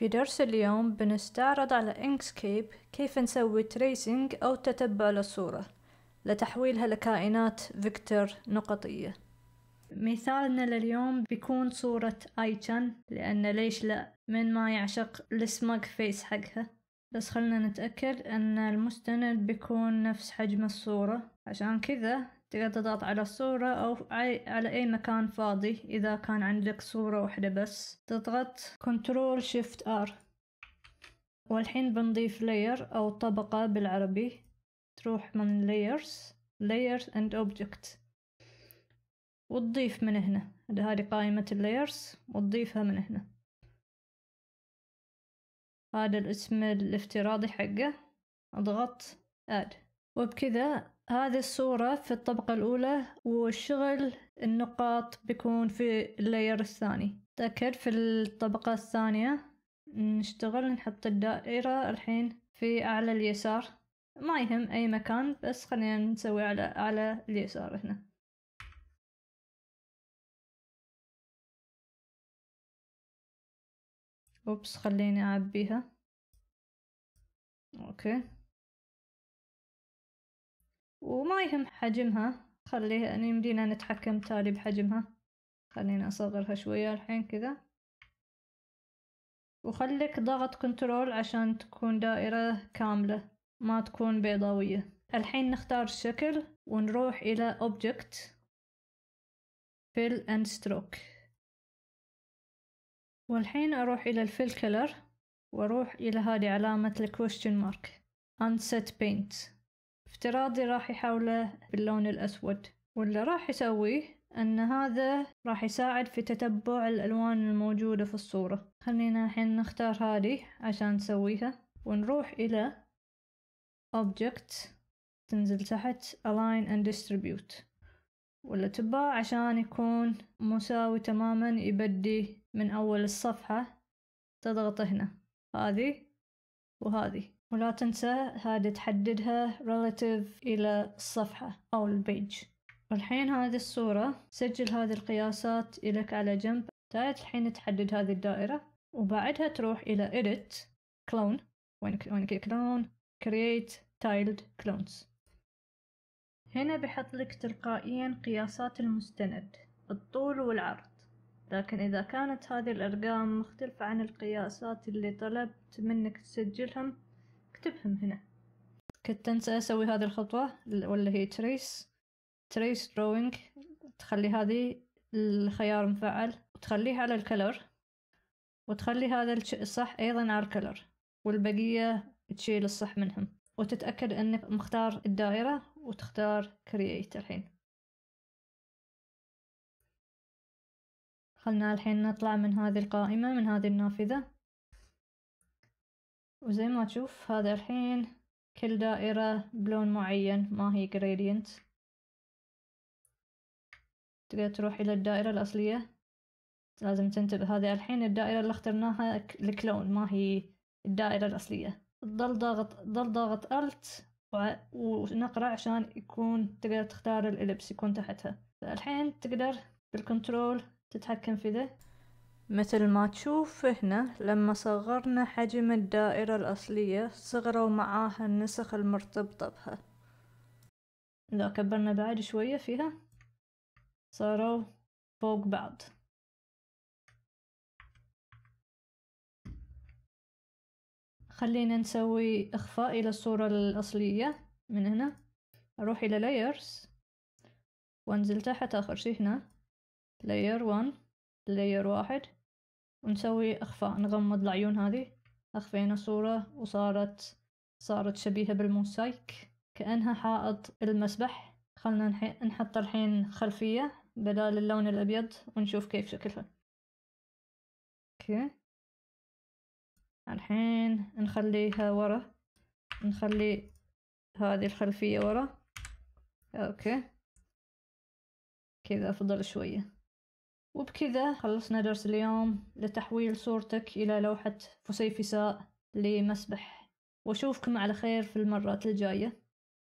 في درس اليوم بنستعرض على إنكسكيب كيف نسوي تريسينج أو تتبع للصورة لتحويلها لكائنات فيكتور نقطية مثالنا لليوم بيكون صورة آيتشان لأن ليش لا من ما يعشق السماج فيس حقها بس خلنا نتأكد أن المستند بيكون نفس حجم الصورة عشان كذا تقدر تضغط على الصورة أو على أي مكان فاضي إذا كان عندك صورة واحدة بس تضغط Ctrl Shift R والحين بنضيف layer أو طبقة بالعربي تروح من layers layers and object وتضيف من هنا هذه قائمة Layers وتضيفها من هنا هذا الاسم الافتراضي حقه اضغط add وبكذا هذه الصورة في الطبقة الأولى والشغل النقاط بيكون في اللاير الثاني تأكد في الطبقة الثانية نشتغل نحط الدائرة الحين في أعلى اليسار ما يهم أي مكان بس خلينا نسوي على أعلى اليسار هنا أوبس خليني أعبيها أوكي وما يهم حجمها خليها يعني يمدينا نتحكم تالي بحجمها خلينا أصغرها شوية الحين كذا وخليك ضغط كنترول عشان تكون دائرة كاملة ما تكون بيضاوية الحين نختار الشكل ونروح إلى Object Fill and Stroke والحين أروح إلى الفيل كلر وأروح إلى هذه علامة الكويستشن مارك Unset Paint افتراضي راح يحوله باللون الأسود واللي راح يسويه أن هذا راح يساعد في تتبع الألوان الموجودة في الصورة خلينا الحين نختار هذه عشان نسويها ونروح إلى Object تنزل تحت Align and Distribute تباع عشان يكون مساوي تماما يبدي من أول الصفحة تضغط هنا هذه وهذه ولا تنسى هذا تحددها relative إلى الصفحة أو البيج والحين هذه الصورة سجل هذه القياسات إلك على جنب بداية الحين تحدد هذه الدائرة وبعدها تروح إلى edit clone وين كلون create tiled clones هنا بحط لك تلقائيا قياسات المستند الطول والعرض لكن إذا كانت هذه الأرقام مختلفة عن القياسات اللي طلبت منك تسجلهم اكتبهم هنا كنت أنسى أسوي هذه الخطوة ولا هي تريس تريس دروينج تخلي هذه الخيار مفعل وتخليه على الكلر وتخلي هذا الصح أيضا على الكلر والبقية تشيل الصح منهم وتتأكد أنك مختار الدائرة وتختار create الحين خلنا الحين نطلع من هذه القائمة من هذه النافذة وزي ما تشوف هذا الحين كل دائرة بلون معين ما هي gradient تقدر تروح إلى الدائرة الأصلية لازم تنتبه هذا الحين الدائرة اللي اخترناها الكلون ما هي الدائرة الأصلية ضل ضاغط ضل ضغط ألت ونقرأ عشان يكون تقدر تختار الإلبس يكون تحتها الحين تقدر بالكنترول تتحكم في ذا مثل ما تشوف هنا لما صغرنا حجم الدائرة الأصلية صغروا معاها النسخ المرتبطة بها لو كبرنا بعد شوية فيها صاروا فوق بعض خلينا نسوي إخفاء إلى الصورة الأصلية من هنا أروح إلى layers وأنزل تحت آخر شي هنا layer 1 layer واحد ونسوي اخفاء نغمض العيون هذه اخفينا صورة وصارت صارت شبيهة بالموسايك كأنها حائط المسبح خلنا نحط الحين خلفية بدال اللون الأبيض ونشوف كيف شكلها اوكي الحين نخليها ورا نخلي هذه الخلفية ورا اوكي كذا أفضل شوية وبكذا خلصنا درس اليوم لتحويل صورتك إلى لوحة فسيفساء لمسبح وأشوفكم على خير في المرات الجاية